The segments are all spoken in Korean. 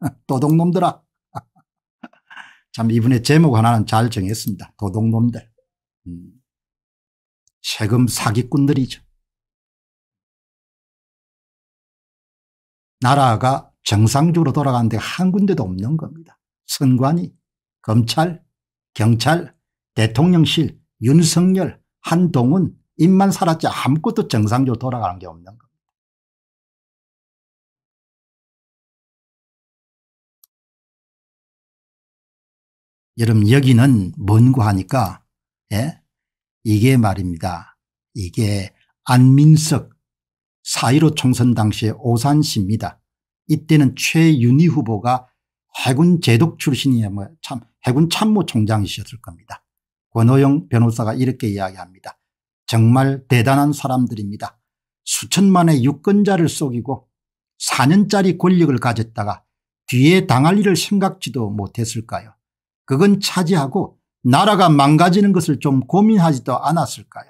도둑놈들아. 참 이분의 제목 하나는 잘 정했습니다. 도둑놈들. 음. 세금 사기꾼들이죠. 나라가 정상적으로 돌아가는 데한 군데도 없는 겁니다. 선관위, 검찰, 경찰, 대통령실, 윤석열, 한동훈 입만 살았지 아무것도 정상적으로 돌아가는 게 없는 겁니다. 여러분 여기는 뭔고 하니까 예? 이게 말입니다. 이게 안민석 4.15 총선 당시의 오산시입니다. 이때는 최윤희 후보가 해군 제독 출신이야 뭐참 해군 참모총장이셨을 겁니다. 권호영 변호사가 이렇게 이야기합니다. 정말 대단한 사람들입니다. 수천만의 유권자를 속이고 4년짜리 권력을 가졌다가 뒤에 당할 일을 생각지도 못했을까요 그건 차지하고 나라가 망가지는 것을 좀 고민하지도 않았을까요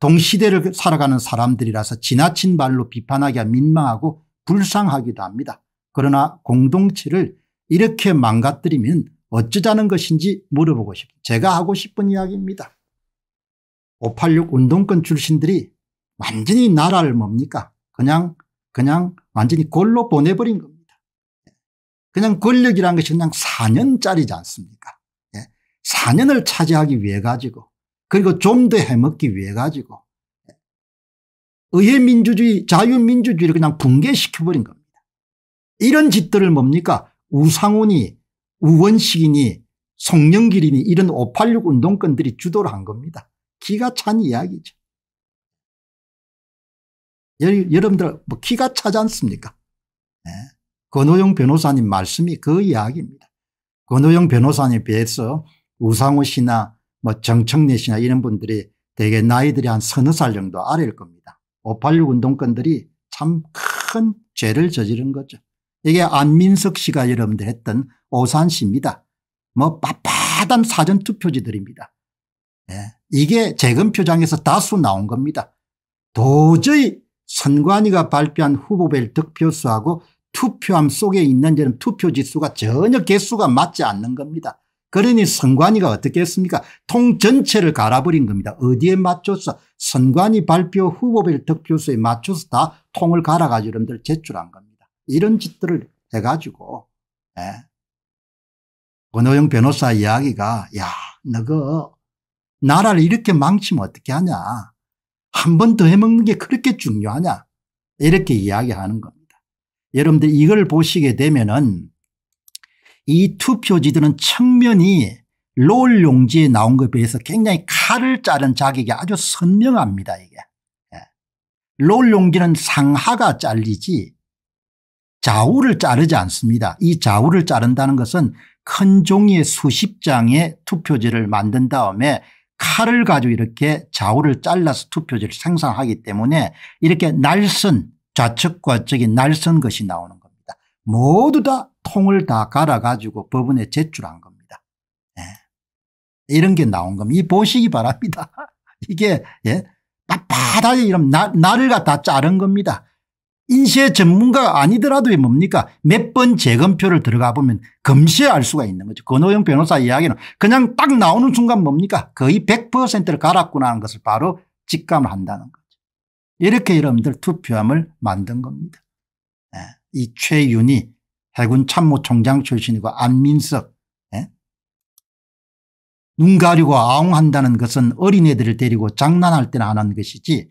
동시대를 살아가는 사람들이라서 지나친 말로 비판하기가 민망하고 불쌍하기도 합니다. 그러나 공동체를 이렇게 망가뜨리면 어쩌자는 것인지 물어보고 싶 제가 하고 싶은 이야기입니다. 586 운동권 출신들이 완전히 나라를 뭡니까 그냥 그냥 완전히 골로 보내버린 겁니다. 그냥 권력이라는 것이 그냥 4년짜리지 않습니까? 예. 4년을 차지하기 위해 가지고 그리고 좀 더 해먹기 위해 가지고 예? 의회 민주주의 자유민주주의를 그냥 붕괴시켜버린 겁니다. 이런 짓들을 뭡니까 우상훈이 우원식이니 송영길이니 이런 586 운동권들이 주도를 한 겁니다. 기가 찬 이야기죠. 예, 여러분들 뭐 기가 차지 않습니까? 예. 권호영 변호사님 말씀이 그 이야기입니다. 권호영 변호사님 비해서 우상호 씨나 뭐 정청래 씨나 이런 분들이 대개 나이들이 한 서너 살 정도 아래일 겁니다. 586 운동권들이 참 큰 죄를 저지른 거죠. 이게 안민석 씨가 여러분들 했던 오산 씨입니다. 뭐 빳빳한 사전투표지들입니다. 예. 이게 재검표장에서 다수 나온 겁니다. 도저히 선관위가 발표한 후보별 득표수하고 투표함 속에 있는 저는 투표 지수가 전혀 개수가 맞지 않는 겁니다. 그러니 선관위가 어떻게 했습니까 통 전체를 갈아버린 겁니다. 어디에 맞춰서 선관위 발표 후보별 득표수에 맞춰서 다 통을 갈아가지고 여러분들 제출한 겁니다. 이런 짓들을 해가지고 예. 권호영 변호사 이야기가 야 너거 나라를 이렇게 망치면 어떻게 하냐 한 번 더 해먹는 게 그렇게 중요하냐 이렇게 이야기하는 겁니다. 여러분들 이걸 보시게 되면은 이 투표지들은 측면이롤 용지에 나온 것에 비해서 굉장히 칼을 자른 자격이 아주 선명합니다 이게. 예. 롤 용지는 상하가 잘리지 좌우를 자르지 않습니다. 이 좌우를 자른다는 것은 큰 종이의 수십 장의 투표지를 만든 다음에 칼을 가지고 이렇게 좌우를 잘라서 투표지를 생산하기 때문에 이렇게 날선 좌측과측이 날선 것이 나오는 겁니다. 모두 다 통을 다 갈아가지고 법원에 제출한 겁니다. 예. 이런 게 나온 겁니다. 이 보시기 바랍니다. 이게 예. 빳빳하 이런 나, 를 갖다 자른 겁니다. 인쇄 전문가가 아니더라도 뭡니까 몇 번 재검표를 들어가 보면 검시할 수가 있는 거죠. 권호영 변호사 이야기는 그냥 딱 나오는 순간 뭡니까 거의 100%를 갈았구나 하는 것을 바로 직감을 한다는 거예 이렇게 여러분들 투표함을 만든 겁니다. 예. 이 최윤이 해군 참모총장 출신이고 안민석 예? 눈 가리고 아웅한다는 것은 어린애들을 데리고 장난할 때나 하는 것이지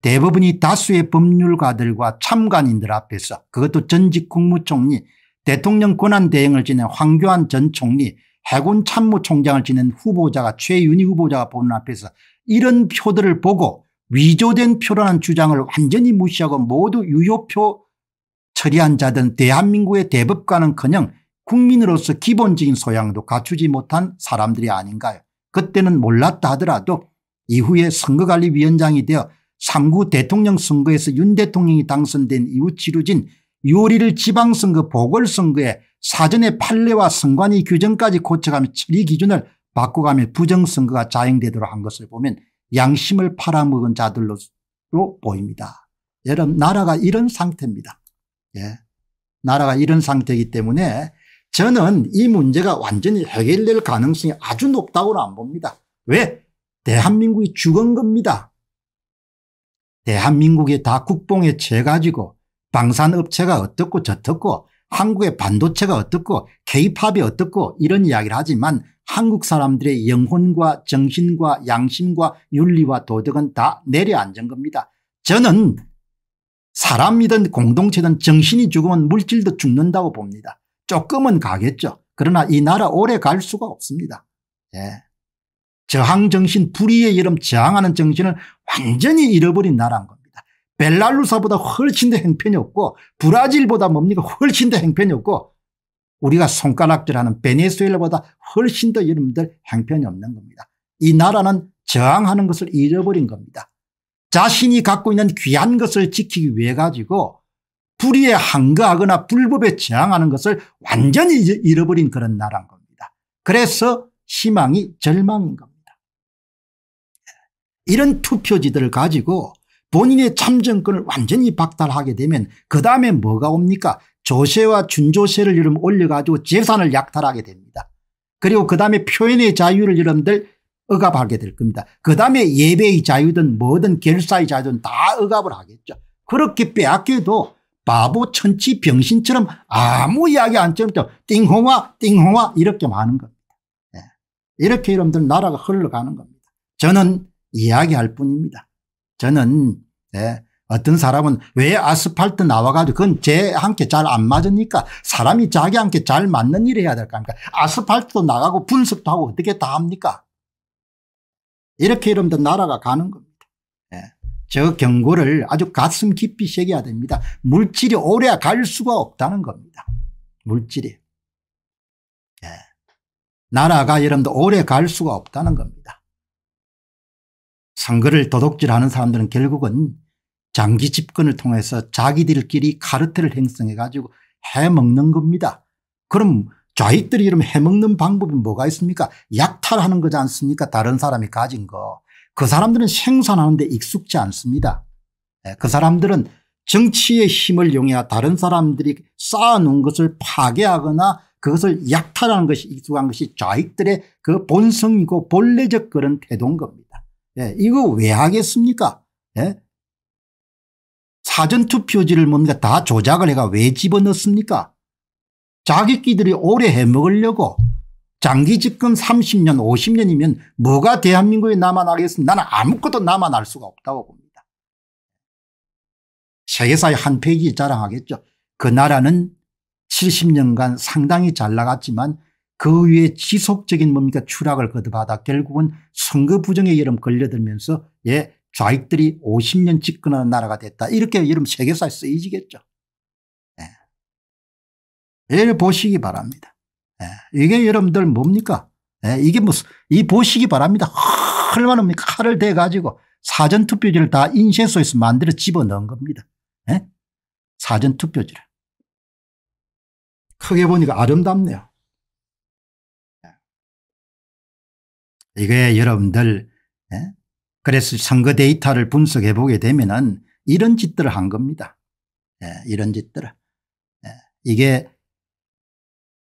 대부분이 다수의 법률가들과 참관인들 앞에서 그것도 전직 국무총리 대통령 권한대행을 지낸 황교안 전 총리 해군 참모총장을 지낸 후보자가 최윤희 후보자가 보는 앞에서 이런 표들을 보고 위조된 표라는 주장을 완전히 무시하고 모두 유효표 처리한 자든 대한민국의 대법관은커녕 국민으로서 기본적인 소양도 갖추지 못한 사람들이 아닌가요 그때는 몰랐다 하더라도 이후에 선거관리위원장이 되어 3구 대통령 선거에서 윤 대통령이 당선된 이후 치루진 6월 1일 지방선거 보궐선거에 사전에 판례와 선관위 규정까지 고쳐가며 처리 기준을 바꿔가며 부정선거가 자행되도록 한 것을 보면 양심을 팔아먹은 자들로 보입니다. 여러분 나라가 이런 상태입니다. 예. 나라가 이런 상태이기 때문에 저는 이 문제가 완전히 해결될 가능성이 아주 높다고는 안 봅니다. 왜? 대한민국이 죽은 겁니다. 대한민국이 다 국뽕에 채가지고 방산업체가 어떻고 저떻고 한국의 반도체가 어떻고 케이팝이 어떻고 이런 이야기를 하지만 한국 사람들의 영혼과 정신과 양심과 윤리와 도덕은 다 내려앉은 겁니다. 저는 사람이든 공동체든 정신이 죽으면 물질도 죽는다고 봅니다. 조금은 가겠죠. 그러나 이 나라 오래 갈 수가 없습니다. 예. 저항정신 불의의 이름 저항하는 정신을 완전히 잃어버린 나라인 겁니다. 벨라루사보다 훨씬 더 행편이 없고 브라질보다 뭡니까 훨씬 더 행편이 없고 우리가 손가락질하는 베네수엘라보다 훨씬 더 여러분들 행편이 없는 겁니다. 이 나라는 저항하는 것을 잃어버린 겁니다. 자신이 갖고 있는 귀한 것을 지키기 위해 가지고 불의에 항거하거나 불법에 저항하는 것을 완전히 잃어버린 그런 나라인 겁니다. 그래서 희망이 절망인 겁니다. 이런 투표지들을 가지고 본인의 참정권을 완전히 박탈하게 되면 그 다음에 뭐가 옵니까 조세와 준조세를 이름 올려가지고 재산을 약탈하게 됩니다. 그리고 그 다음에 표현의 자유를 여러분들 억압하게 될 겁니다. 그 다음에 예배의 자유든 뭐든 결사의 자유든 다 억압을 하겠죠. 그렇게 빼앗겨도 바보 천치 병신처럼 아무 이야기 안 처럼 띵홍아 띵홍아 이렇게 하는 겁니다. 네. 이렇게 여러분들 나라가 흘러가는 겁니다. 저는 이야기할 뿐입니다. 저는 네. 어떤 사람은 왜 아스팔트 나와가지고 그건 쟤한테 잘 안 맞으니까 사람이 자기한테 잘 맞는 일을 해야 될거아니까 아스팔트도 나가고 분석도 하고 어떻게 다 합니까 이렇게 이러면 나라가 가는 겁니다. 예. 저 경고를 아주 가슴 깊이 새겨야 됩니다. 물질이 오래 갈 수가 없다는 겁니다. 물질이. 예. 나라가 여러분들 오래 갈 수가 없다는 겁니다. 선거를 도둑질하는 사람들은 결국은 장기 집권을 통해서 자기들끼리 카르텔을 형성해 가지고 해먹는 겁니다. 그럼 좌익들이 이러면 해먹는 방법이 뭐가 있습니까 약탈하는 거지 않습니까 다른 사람이 가진 거. 그 사람들은 생산하는 데 익숙지 않습니다. 예, 그 사람들은 정치의 힘을 이용해 다른 사람들이 쌓아놓은 것을 파괴하거나 그것을 약탈하는 것이 익숙한 것이 좌익들의 그 본성이고 본래적 그런 태도인 겁니다. 예, 이거 왜 하겠습니까? 예? 사전투표지를 뭡니까 다 조작을 해가 왜 집어넣습니까 자기끼들이 오래 해먹으려고 장기 집권 30년 50년이면 뭐가 대한민국에 남아나겠습니까 나는 아무것도 남아날 수가 없다고 봅니다. 세계사의 한 페이지 자랑하겠죠. 그 나라는 70년간 상당히 잘 나갔지만 그 위에 지속적인 뭡니까 추락을 거듭하다 결국은 선거 부정의 여름 걸려들면서 예 좌익들이 50년 집권하는 나라가 됐다. 이렇게 이름 세계사에 쓰이지겠죠. 예. 를 보시기 바랍니다. 예. 이게 여러분들 뭡니까? 예. 이게 무슨, 이 보시기 바랍니다. 얼마나 니까 칼을 대가지고 사전투표지를 다 인쇄소에서 만들어 집어넣은 겁니다. 예? 사전투표지를. 크게 보니까 아름답네요. 예. 이게 여러분들 예? 그래서 선거 데이터를 분석해 보게 되면은 이런 짓들을 한 겁니다. 예, 이런 짓들을. 예, 이게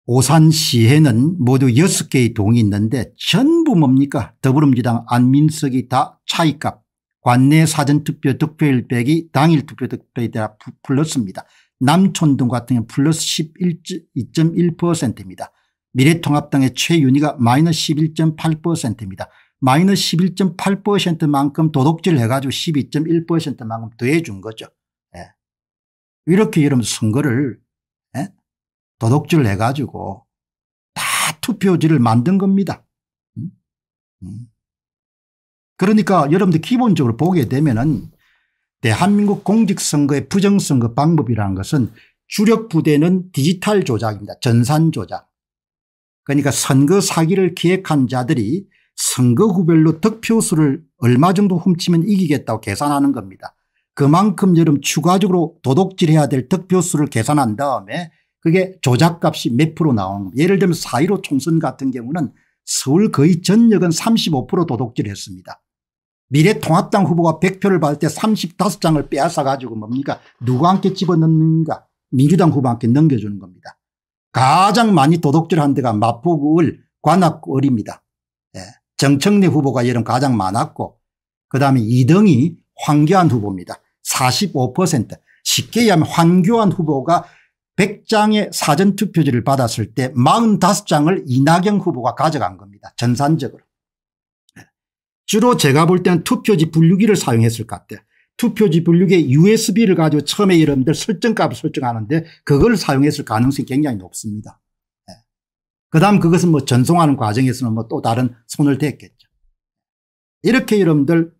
오산시에는 모두 6개의 동이 있는데 전부 뭡니까 더불어민주당 안민석이 다 차이값 관내 사전투표 득표율 빼기 당일 투표 득표에 대한 플러스입니다. 남촌동 같은 경우 플러스 11.1%입니다. 미래통합당의 최윤희가 마이너스 11.8%입니다. 마이너스 11.8%만큼 도둑질 해가지고 12.1%만큼 더해준 거죠. 예. 이렇게 여러분 선거를 예? 도둑질 해가지고 다 투표지를 만든 겁니다. 음? 음. 그러니까 여러분들 기본적으로 보게 되면은 대한민국 공직선거의 부정선거 방법이라는 것은 주력 부대는 디지털 조작입니다. 전산 조작. 그러니까 선거 사기를 기획한 자들이 선거구별로 득표수를 얼마 정도 훔치면 이기겠다고 계산하는 겁니다. 그만큼 여름 추가적으로 도덕질해야될 득표수를 계산한 다음에 그게 조작값이 몇 프로 나오는 예를 들면 4.15 총선 같은 경우는 서울 거의 전역은 35%도덕질했습니다 미래통합당 후보가 100표를 받을 때 35장을 빼앗아 가지고 뭡니까 누구 함께 집어넣는가 민주당 후보한테 넘겨주는 겁니다. 가장 많이 도덕질한 데가 마포구을 관악구을입니다. 정청래 후보가 여름 가장 많았고 그다음에 2등이 황교안 후보입니다. 45% 쉽게 얘기하면 황교안 후보가 100장의 사전투표지를 받았을 때 45장을 이낙연 후보가 가져간 겁니다. 전산적으로. 주로 제가 볼 때는 투표지 분류기를 사용했을 것 같아요. 투표지 분류기에 usb를 가지고 처음에 여러분들 설정값을 설정하는데 그걸 사용했을 가능성이 굉장히 높습니다. 그 다음 그것은 뭐 전송하는 과정에서는 뭐 또 다른 손을 댔겠죠. 이렇게 여러분들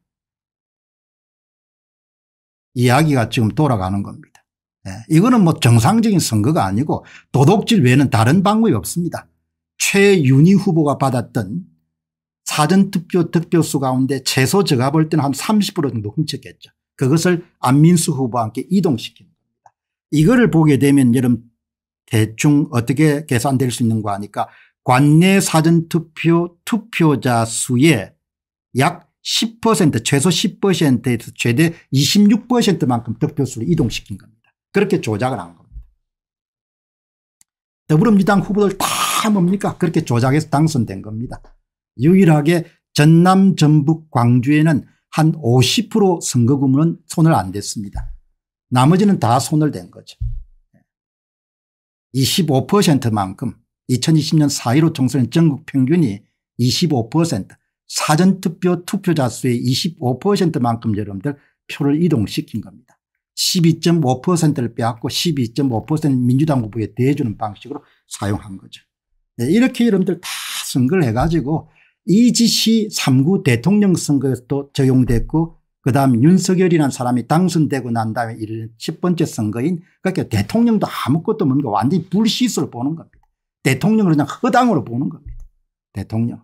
이야기가 지금 돌아가는 겁니다. 예. 이거는 뭐 정상적인 선거가 아니고 도덕질 외에는 다른 방법이 없습니다. 최윤희 후보가 받았던 사전투표 득표수 가운데 최소 제가 볼 때는 한 30% 정도 훔쳤겠죠. 그것을 안민수 후보와 함께 이동시키는 겁니다. 이거를 보게 되면 여러분 대충 어떻게 계산될 수있는거 하니까 관내 사전투표 투표자 수의 약 10% 최소 10%에서 최대 26%만큼 득표수를 이동시킨 겁니다. 그렇게 조작을 한 겁니다. 더불어민주당 후보들 다 뭡니까 그렇게 조작해서 당선된 겁니다. 유일하게 전남 전북 광주에는 한 50% 선거구문은 손을 안 댔습니다. 나머지는 다 손을 댄 거죠. 25%만큼 2020년 4.15 총선 전국 평균이 25% 사전투표 투표자 수의 25%만큼 여러분들 표를 이동시킨 겁니다. 12.5%를 빼앗고 12.5% 민주당 후보에 대해주는 방식으로 사용한 거죠. 네, 이렇게 여러분들 다 선거를 해가지고 이 지시 3구 대통령 선거에서도 적용됐고 그다음 윤석열이라는 사람이 당선되고 난 다음에 이런 첫 번째 선거인 그러니까 대통령도 아무것도 없는 거 완전히 불시스로 보는 겁니다. 대통령을 그냥 허당으로 보는 겁니다. 대통령.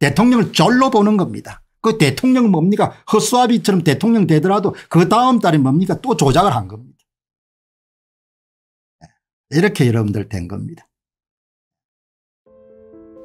대통령을 졸로 보는 겁니다. 그 대통령은 뭡니까 허수아비처럼 대통령 되더라도 그 다음 달에 뭡니까 또 조작을 한 겁니다. 네. 이렇게 여러분들 된 겁니다.